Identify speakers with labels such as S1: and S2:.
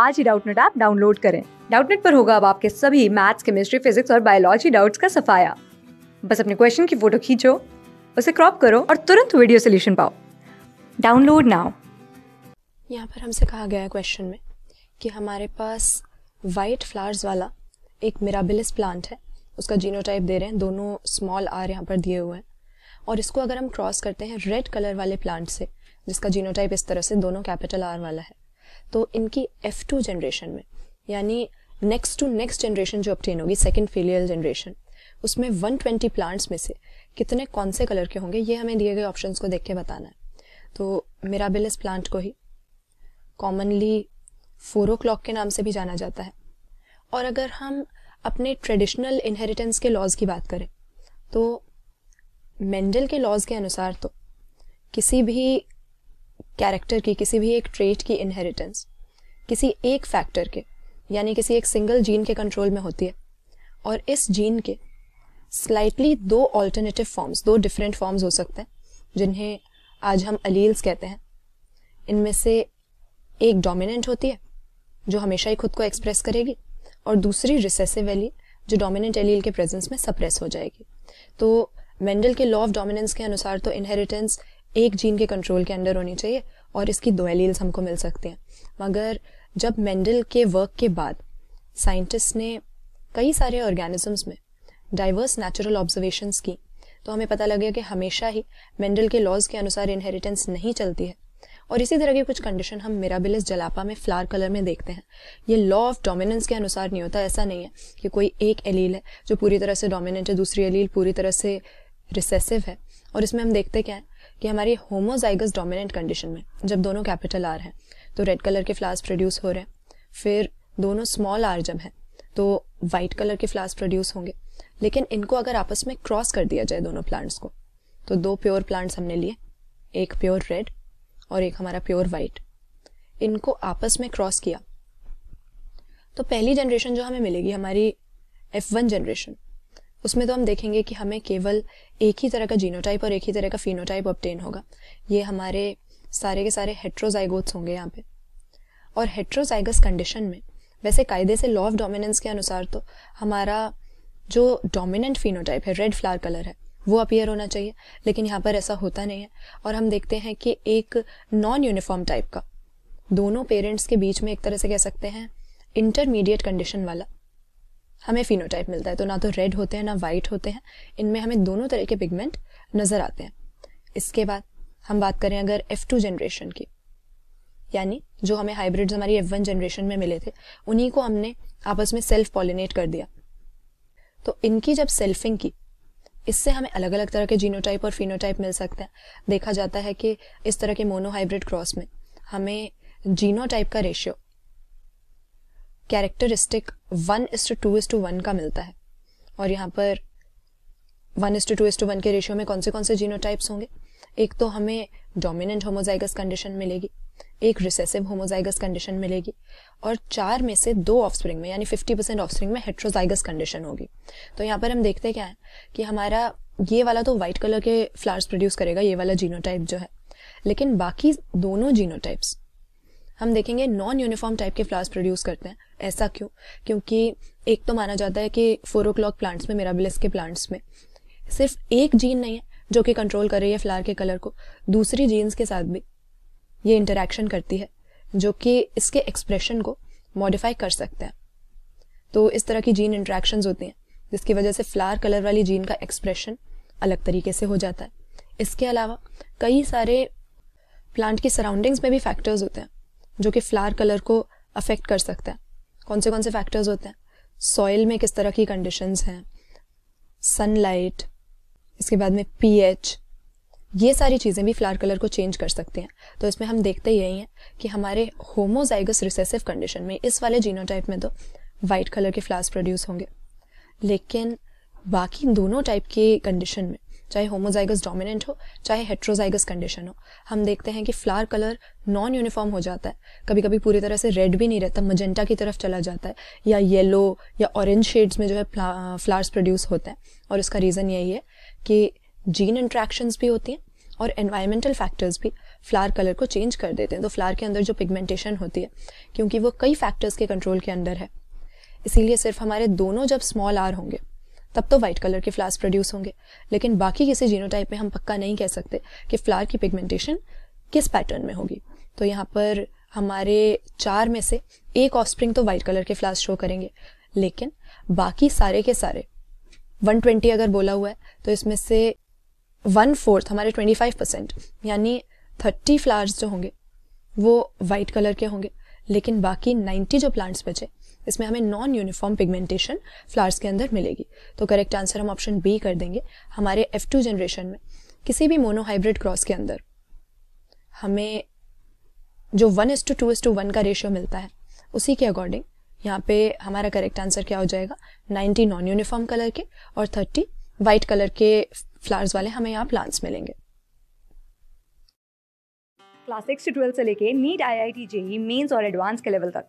S1: आज ही Doubtnut app download करें डाउटनेट पर होगा अब आपके सभी मैथ्स केमिस्ट्री फिजिक्स और बायोलॉजी डाउट्स का सफाया बस अपने क्वेश्चन की फोटो खींचो उसे क्रॉप करो और तुरंत वीडियो सोल्यूशन पाओ डाउनलोड नाउ यहाँ पर हमसे कहा गया है क्वेश्चन में कि हमारे पास वाइट फ्लावर्स वाला एक मिराबिलिस प्लांट है उसका जीनोटाइप दे रहे हैं दोनों स्मॉल आर यहाँ पर दिए हुए हैं और इसको अगर हम क्रॉस करते हैं रेड कलर वाले प्लांट से जिसका जीनोटाइप इस तरह से दोनों कैपिटल आर वाला है तो इनकी एफ टू जनरेशन में यानी नेक्स्ट टू नेक्स्ट जनरेशन जो ऑप्टेन होगी सेकेंड फेलियर जनरेशन उसमें वन ट्वेंटी प्लांट्स में से कितने कौन से कलर के होंगे ये हमें दिए गए ऑप्शन को देख के बताना है तो मिराबिलस प्लांट को ही कॉमनली फोर क्लॉक के नाम से भी जाना जाता है और अगर हम अपने ट्रेडिशनल इनहेरिटेंस के लॉज की बात करें तो मेंडल के लॉज के अनुसार तो किसी भी कैरेक्टर की किसी भी एक ट्रेट की इनहेरिटेंस किसी एक फैक्टर के यानी किसी एक सिंगल जीन के कंट्रोल में होती है और इस जीन के स्लाइटली दो ऑल्टरनेटिव फॉर्म्स दो डिफरेंट फॉर्म्स हो सकते हैं जिन्हें आज हम अलील्स कहते हैं इनमें से एक डोमिनेंट होती है जो हमेशा ही खुद को एक्सप्रेस करेगी और दूसरी रिसेसिव एलील जो डोमिनेंट एलील के प्रेजेंस में सप्रेस हो जाएगी तो मेंडल के लॉ ऑफ डोमिनेंस के अनुसार तो इनहेरिटेंस एक जीन के कंट्रोल के अंडर होनी चाहिए और इसकी दो एलील्स हमको मिल सकते हैं मगर जब मेंडल के वर्क के बाद साइंटिस्ट ने कई सारे ऑर्गेनिजम्स में डाइवर्स नेचुरल ऑब्जर्वेशंस की तो हमें पता लग गया कि हमेशा ही मेंडल के लॉज के अनुसार इनहेरिटेंस नहीं चलती है और इसी तरह की कुछ कंडीशन हम मिराबिलिस जलापा में फ्लावर कलर में देखते हैं ये लॉ ऑफ डोमिनेंस के अनुसार नहीं होता ऐसा नहीं है कि कोई एक एलील है जो पूरी तरह से डोमिनेंट है दूसरी एलील पूरी तरह से रिसेसिव है और इसमें हम देखते क्या है कि हमारी होमोजाइगस डोमिनेंट कंडीशन में जब दोनों कैपिटल आर हैं तो रेड कलर के फ्लावर्स प्रोड्यूस हो रहे हैं फिर दोनों स्मॉल आर जब हैं तो वाइट कलर के फ्लावर्स प्रोड्यूस होंगे लेकिन इनको अगर आपस में क्रॉस कर दिया जाए दोनों प्लांट्स को तो दो प्योर प्लांट्स हमने लिए एक प्योर रेड और एक हमारा प्योर वाइट इनको आपस में क्रॉस किया तो पहली जनरेशन जो हमें मिलेगी हमारी एफ वन जनरेशन उसमें तो हम देखेंगे कि हमें केवल एक ही तरह का जीनोटाइप और एक ही तरह का फिनोटाइप ऑप्टेन होगा ये हमारे सारे के सारे हेट्रोजाइगोट्स होंगे यहाँ पे और हेट्रोजाइगस कंडीशन में वैसे कायदे से लॉ ऑफ डोमिनेंस के अनुसार तो हमारा जो डोमिनेंट फिनोटाइप है रेड फ्लावर कलर है वो अपियर होना चाहिए लेकिन यहाँ पर ऐसा होता नहीं है और हम देखते हैं कि एक नॉन यूनिफॉर्म टाइप का दोनों पेरेंट्स के बीच में एक तरह से कह सकते हैं इंटरमीडिएट कंडीशन वाला हमें फिनोटाइप मिलता है तो ना तो रेड होते हैं ना वाइट होते हैं इनमें हमें दोनों तरह के पिगमेंट नज़र आते हैं इसके बाद हम बात करें अगर एफ टू जनरेशन की यानी जो हमें हाइब्रिड्स हमारी एफ वन जनरेशन में मिले थे उन्हीं को हमने आपस में सेल्फ पॉलिनेट कर दिया तो इनकी जब सेल्फिंग की इससे हमें अलग अलग तरह के जीनोटाइप और फिनोटाइप मिल सकते हैं देखा जाता है कि इस तरह के मोनोहाइब्रिड क्रॉस में हमें जीनोटाइप का ratio characteristic one is to two is to one का मिलता है और यहाँ पर one is to two is to one के रेशियो में कौन से कौन से जीनोटाइप्स होंगे एक तो हमें डोमिनेंट होमोजाइगस कंडीशन मिलेगी एक रिसेसिव होमोजाइगस कंडीशन मिलेगी और चार में से दो ऑफस्प्रिंग में यानी 50 परसेंट ऑफस्प्रिंग में हेट्रोजाइगस कंडीशन होगी तो यहाँ पर हम देखते क्या है कि हमारा ये वाला तो व्हाइट कलर के फ्लावर्स प्रोड्यूस करेगा ये वाला जीनोटाइप जो है लेकिन बाकी दोनों जीनोटाइप्स हम देखेंगे नॉन यूनिफॉर्म टाइप के फ्लावर्स प्रोड्यूस करते हैं ऐसा क्यों क्योंकि एक तो माना जाता है कि फोर ओ प्लांट्स में मेराबिलस के प्लांट्स में सिर्फ एक जीन नहीं है जो कि कंट्रोल कर रही है फ्लावर के कलर को दूसरी जीन्स के साथ भी ये इंटरेक्शन करती है जो कि इसके एक्सप्रेशन को मॉडिफाई कर सकते हैं तो इस तरह की जीन इंट्रैक्शन होती हैं जिसकी वजह से फ्लावर कलर वाली जीन का एक्सप्रेशन अलग तरीके से हो जाता है इसके अलावा कई सारे प्लांट की सराउंडिंग्स में भी फैक्टर्स होते हैं जो कि फ्लावर कलर को अफेक्ट कर सकता है कौन से कौन से फैक्टर्स होते हैं सॉइल में किस तरह की कंडीशंस हैं सनलाइट इसके बाद में पीएच ये सारी चीज़ें भी फ्लावर कलर को चेंज कर सकती हैं तो इसमें हम देखते यही हैं कि हमारे होमोजाइगस रिसेसिव कंडीशन में इस वाले जीनोटाइप में तो वाइट कलर के फ्लावर्स प्रोड्यूस होंगे लेकिन बाकी दोनों टाइप के कंडीशन में चाहे होमोजाइगस डोमिनेंट हो चाहे हेट्रोजाइगस कंडीशन हो हम देखते हैं कि फ्लावर कलर नॉन यूनिफॉर्म हो जाता है कभी कभी पूरी तरह से रेड भी नहीं रहता मजेंटा की तरफ चला जाता है या येलो या ऑरेंज शेड्स में जो है फ्लावर्स प्रोड्यूस होते हैं और उसका रीज़न यही है कि जीन इंट्रैक्शंस भी होती हैं और एनवायरमेंटल फैक्टर्स भी फ्लावर कलर को चेंज कर देते हैं तो फ्लावर के अंदर जो पिगमेंटेशन होती है क्योंकि वो कई फैक्टर्स के कंट्रोल के अंदर है इसीलिए सिर्फ हमारे दोनों जब स्मॉल आर होंगे तब तो वाइट कलर के फ्लावर्स प्रोड्यूस होंगे लेकिन बाकी किसी जीनोटाइप में हम पक्का नहीं कह सकते कि फ्लावर की पिगमेंटेशन किस पैटर्न में होगी तो यहाँ पर हमारे चार में से एक ऑफस्प्रिंग तो वाइट कलर के फ्लावर्स शो करेंगे लेकिन बाकी सारे के सारे 120 अगर बोला हुआ है तो इसमें से वन फोर्थ हमारे 25 परसेंट यानी 30 फ्लावर्स जो होंगे वो वाइट कलर के होंगे लेकिन बाकी 90 जो प्लांट्स बचे इसमें हमें नॉन यूनिफॉर्म पिगमेंटेशन फ्लावर्स के अंदर मिलेगी तो करेक्ट आंसर हम ऑप्शन बी कर देंगे हमारे एफ टू जनरेशन में किसी भी मोनोहाइब्रिड क्रॉस के अंदर हमें जो one is to two is to one का रेशियो मिलता है उसी के अकॉर्डिंग यहाँ पे हमारा करेक्ट आंसर क्या हो जाएगा नाइन्टी नॉन यूनिफॉर्म कलर के और थर्टी वाइट कलर के फ्लावर्स वाले हमें यहाँ प्लांट्स मिलेंगे क्लास सिक्स टू ट्वेल्थ से लेके NEET I I T JEE mains और एडवांस के लेवल तक